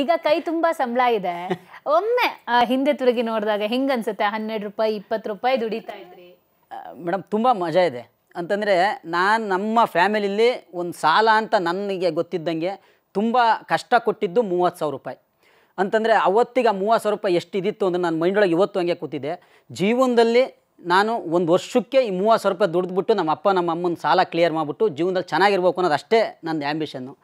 ಈಗ ಕೈ ತುಂಬಾ ಸಂಬಳ ಇದೆ ಒಮ್ಮೆ ಹಿಂದೆ ತಿರುಗಿ ನೋಡಿದಾಗ ಅನ್ಸುತ್ತೆ ಹನ್ನೆರಡು ರೂಪಾಯಿ ಇಪ್ಪತ್ತು ರೂಪಾಯಿ ದುಡಿತಾ ಇದ್ರಿ ಮೇಡಮ್ ತುಂಬ ಮಜಾ ಇದೆ ಅಂತಂದರೆ ನಾನು ನಮ್ಮ ಫ್ಯಾಮಿಲಿಲಿ ಒಂದು ಸಾಲ ಅಂತ ನನಗೆ ಗೊತ್ತಿದ್ದಂಗೆ ತುಂಬ ಕಷ್ಟ ಕೊಟ್ಟಿದ್ದು ಮೂವತ್ತು ಸಾವಿರ ರೂಪಾಯಿ ಅಂತಂದರೆ ಅವತ್ತಿಗೆ ಮೂವತ್ತು ಸಾವಿರ ರೂಪಾಯಿ ಎಷ್ಟಿದಿತ್ತು ಅಂದರೆ ನನ್ನ ಮೈಂಡೊಳಗೆ ಇವತ್ತು ಹಂಗೆ ಕೂತಿದ್ದೆ ಜೀವನದಲ್ಲಿ ನಾನು ಒಂದು ವರ್ಷಕ್ಕೆ ಈ ಮೂವತ್ತು ಸಾವಿರ ರೂಪಾಯಿ ದುಡಿದ್ಬಿಟ್ಟು ನಮ್ಮ ಅಪ್ಪ ನಮ್ಮ ಅಮ್ಮನ ಸಾಲ ಕ್ಲಿಯರ್ ಮಾಡಿಬಿಟ್ಟು ಜೀವನದಲ್ಲಿ ಚೆನ್ನಾಗಿರ್ಬೇಕು ಅನ್ನೋದು ಅಷ್ಟೇ ನನ್ನ ಆ್ಯಂಬಿಷನ್ನು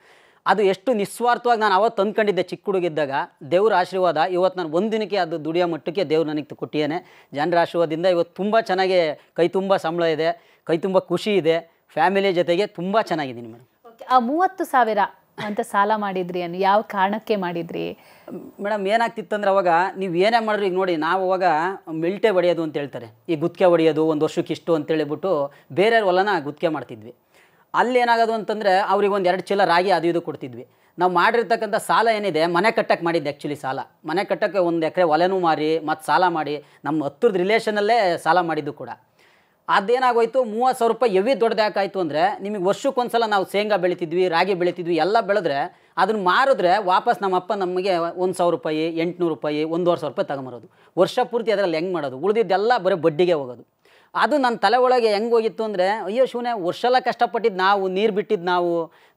ಅದು ಎಷ್ಟು ನಿಸ್ವಾರ್ಥವಾಗಿ ನಾನು ಅವತ್ತು ತಂದ್ಕೊಂಡಿದ್ದೆ ಚಿಕ್ಕ ಹುಡುಗಿದ್ದಾಗ ದೇವ್ರ ಆಶೀರ್ವಾದ ಇವತ್ತು ನಾನು ಒಂದು ದಿನಕ್ಕೆ ಅದು ದುಡಿಯೋ ಮಟ್ಟಕ್ಕೆ ದೇವ್ರು ನನಗೆ ಕೊಟ್ಟಿದ್ದೇನೆ ಜನರ ಆಶೀರ್ವಾದದಿಂದ ಇವತ್ತು ತುಂಬ ಚೆನ್ನಾಗಿ ಕೈ ತುಂಬ ಸಂಬಳ ಇದೆ ಕೈ ತುಂಬ ಖುಷಿ ಇದೆ ಫ್ಯಾಮಿಲಿ ಜೊತೆಗೆ ತುಂಬ ಚೆನ್ನಾಗಿದ್ದೀನಿ ಮೇಡಮ್ ಆ ಮೂವತ್ತು ಸಾವಿರ ಅಂತ ಸಾಲ ಮಾಡಿದ್ರಿ ಅನ್ನು ಯಾವ ಕಾರಣಕ್ಕೆ ಮಾಡಿದ್ರಿ ಮೇಡಮ್ ಏನಾಗ್ತಿತ್ತು ಅಂದ್ರೆ ಅವಾಗ ನೀವು ಏನೇ ಮಾಡಿದ್ರು ಈಗ ನೋಡಿ ನಾವು ಅವಾಗ ಮಿಲ್ಟೆ ಹೊಡೆಯೋದು ಅಂತ ಹೇಳ್ತಾರೆ ಈ ಗುತ್ತಿಗೆ ಹೊಡೆಯೋದು ಒಂದು ವರ್ಷಕ್ಕೆ ಇಷ್ಟು ಹೇಳಿಬಿಟ್ಟು ಬೇರೆಯವ್ರ ಹೊಲನ ಗುತ್ತಿಗೆ ಮಾಡ್ತಿದ್ವಿ ಅಲ್ಲಿ ಏನಾಗೋದು ಅಂತಂದರೆ ಅವ್ರಿಗೆ ಒಂದು ಎರಡು ಚೀಲ ರಾಗಿ ಅದು ಇದು ಕೊಡ್ತಿದ್ವಿ ನಾವು ಮಾಡಿರ್ತಕ್ಕಂಥ ಸಾಲ ಏನಿದೆ ಮನೆ ಕಟ್ಟಕ್ಕೆ ಮಾಡಿದ್ದೆ ಆ್ಯಕ್ಚುಲಿ ಸಾಲ ಮನೆ ಕಟ್ಟಕ್ಕೆ ಒಂದು ಎಕರೆ ಒಲೆನೂ ಮಾರಿ ಮತ್ತು ಸಾಲ ಮಾಡಿ ನಮ್ಮ ಹತ್ತಿರದ ರಿಲೇಷನಲ್ಲೇ ಸಾಲ ಮಾಡಿದ್ದು ಕೂಡ ಅದೇನಾಗೋಯ್ತು ಮೂವತ್ತು ಸಾವಿರ ರೂಪಾಯಿ ಎವಿ ದೊಡ್ಡದಾಕಾಯಿತು ಅಂದರೆ ನಿಮಗೆ ವರ್ಷಕ್ಕೊಂದು ಸಲ ನಾವು ಶೇಂಗಾ ಬೆಳಿತಿದ್ವಿ ರಾಗಿ ಬೆಳಿತಿದ್ವಿ ಎಲ್ಲ ಬೆಳೆದ್ರೆ ಅದನ್ನು ಮಾರಿದ್ರೆ ವಾಪಸ್ ನಮ್ಮಪ್ಪ ನಮಗೆ ಒಂದು ಸಾವಿರ ರೂಪಾಯಿ ಎಂಟುನೂರು ರೂಪಾಯಿ ಒಂದೂವರೆ ಸಾವಿರ ರೂಪಾಯಿ ತಗೊಂಬರೋದು ವರ್ಷ ಪೂರ್ತಿ ಅದರಲ್ಲಿ ಹೆಂಗೆ ಮಾಡೋದು ಉಳಿದಿದ್ದೆಲ್ಲ ಬರೀ ಬಡ್ಡಿಗೆ ಹೋಗೋದು ಅದು ನನ್ನ ತಲೆ ಒಳಗೆ ಹೆಂಗೆ ಹೋಗಿತ್ತು ಅಂದರೆ ಅಯ್ಯೋ ಶಿವನೇ ವರ್ಷೆಲ್ಲ ಕಷ್ಟಪಟ್ಟಿದ್ದು ನಾವು ನೀರು ಬಿಟ್ಟಿದ್ದು ನಾವು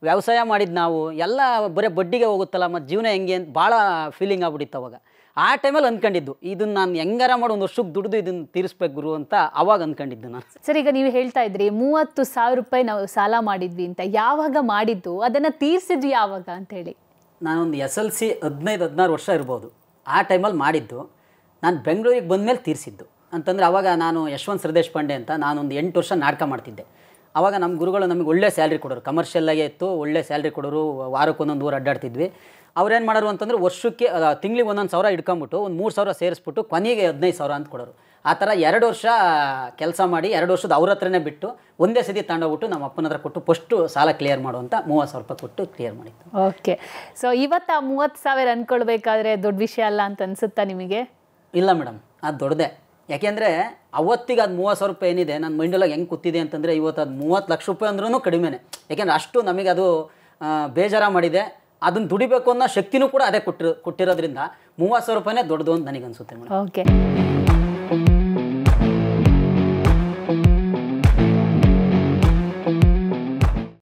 ವ್ಯವಸಾಯ ಮಾಡಿದ್ದು ನಾವು ಎಲ್ಲ ಬರೀ ಬಡ್ಡಿಗೆ ಹೋಗುತ್ತಲ್ಲ ಮತ್ತು ಜೀವನ ಹೆಂಗೆ ಅಂತ ಭಾಳ ಫೀಲಿಂಗ್ ಆಗ್ಬಿಟ್ಟಿತ್ತು ಅವಾಗ ಆ ಟೈಮಲ್ಲಿ ಅಂದ್ಕೊಂಡಿದ್ದು ಇದನ್ನ ನಾನು ಹೆಂಗಾರ ಮಾಡಿ ಒಂದು ವರ್ಷಕ್ಕೆ ದುಡ್ದು ಇದನ್ನು ತೀರಿಸ್ಬೇಕು ಗುರು ಅಂತ ಅವಾಗ ಅಂದ್ಕೊಂಡಿದ್ದು ನಾನು ಸರ್ ಈಗ ನೀವು ಹೇಳ್ತಾ ಇದ್ರಿ ಮೂವತ್ತು ಸಾವಿರ ರೂಪಾಯಿ ನಾವು ಸಾಲ ಮಾಡಿದ್ವಿ ಅಂತ ಯಾವಾಗ ಮಾಡಿದ್ದು ಅದನ್ನು ತೀರಿಸಿದ್ವಿ ಯಾವಾಗ ಅಂತ ನಾನೊಂದು ಎಸ್ ಎಲ್ ಸಿ ಹದಿನೈದು ಹದಿನಾರು ವರ್ಷ ಇರ್ಬೋದು ಆ ಟೈಮಲ್ಲಿ ಮಾಡಿದ್ದು ನಾನು ಬೆಂಗಳೂರಿಗೆ ಬಂದ ಮೇಲೆ ತೀರಿಸಿದ್ದು ಅಂತಂದರೆ ಅವಾಗ ನಾನು ಯಶವಂತ್ ಸರದೇಶ್ ಪಾಂಡೆ ಅಂತ ನಾನೊಂದು ಎಂಟು ವರ್ಷ ನಾಟಕ ಮಾಡ್ತಿದ್ದೆ ಆವಾಗ ನಮ್ಮ ಗುರುಗಳು ನಮಗೆ ಒಳ್ಳೆ ಸ್ಯಾಲ್ರಿ ಕೊಡೋರು ಕಮರ್ಷಿಯಲ್ಲಾಗೆ ಇತ್ತು ಒಳ್ಳೆ ಸ್ಯಾಲ್ರಿ ಕೊಡೋರು ವಾರಕ್ಕೊಂದೊಂದು ಊರು ಅಡ್ಡಾಡ್ತಿದ್ವಿ ಅವ್ರೇನು ಮಾಡೋರು ಅಂತಂದರೆ ವರ್ಷಕ್ಕೆ ತಿಂಗಳಿಗೆ ಒಂದೊಂದು ಸಾವಿರ ಇಟ್ಕೊಂಬಿಟ್ಟು ಒಂದು ಮೂರು ಸಾವಿರ ಸೇರಿಸ್ಬಿಟ್ಟು ಕೊನೆಗೆ ಹದಿನೈದು ಸಾವಿರ ಅಂತ ಕೊಡೋರು ಆ ಥರ ಎರಡು ವರ್ಷ ಕೆಲಸ ಮಾಡಿ ಎರಡು ವರ್ಷದ ಅವ್ರ ಹತ್ರನೇ ಬಿಟ್ಟು ಒಂದೇ ಸತಿ ತಗೊಂಡೋಗ್ಬಿಟ್ಟು ನಮ್ಮ ಅಪ್ಪನ ಹತ್ರ ಕೊಟ್ಟು ಫಸ್ಟು ಸಾಲ ಕ್ಲಿಯರ್ ಮಾಡುವಂತ ಮೂವತ್ತು ಸಾವಿರ ರೂಪಾಯಿ ಕೊಟ್ಟು ಕ್ಲಿಯರ್ ಮಾಡಿತ್ತು ಓಕೆ ಸೊ ಇವತ್ತು ಆ ಮೂವತ್ತು ಸಾವಿರ ಅಂದ್ಕೊಳ್ಬೇಕಾದ್ರೆ ದೊಡ್ಡ ವಿಷಯ ಅಲ್ಲ ಅಂತ ಅನಿಸುತ್ತಾ ನಿಮಗೆ ಇಲ್ಲ ಮೇಡಮ್ ಅದು ದೊಡ್ಡದೇ ಯಾಕೆಂದರೆ ಅವತ್ತಿಗೆ ಅದು ಮೂವತ್ತು ಸಾವಿರ ರೂಪಾಯಿ ಏನಿದೆ ನನ್ನ ಮೈಂಡಲ್ಲಾಗ ಹೆಂಗೆ ಕೂತಿದೆ ಅಂತಂದರೆ ಇವತ್ತು ಅದು ಮೂವತ್ತು ಲಕ್ಷ ರೂಪಾಯಿ ಅಂದ್ರೂ ಕಡಿಮೆನೇ ಯಾಕೆಂದರೆ ಅಷ್ಟು ನಮಗೆ ಅದು ಬೇಜಾರ ಮಾಡಿದೆ ಅದನ್ನು ದುಡಿಬೇಕು ಅನ್ನೋ ಶಕ್ತಿನೂ ಕೂಡ ಅದೇ ಕೊಟ್ಟಿರೋ ಕೊಟ್ಟಿರೋದ್ರಿಂದ ಮೂವತ್ತು ಸಾವಿರ ರೂಪಾಯಿನೇ ದೊಡ್ಡದು ಅಂತ ನನಗನ್ಸುತ್ತೆ ಮೇಡಮ್ ಓಕೆ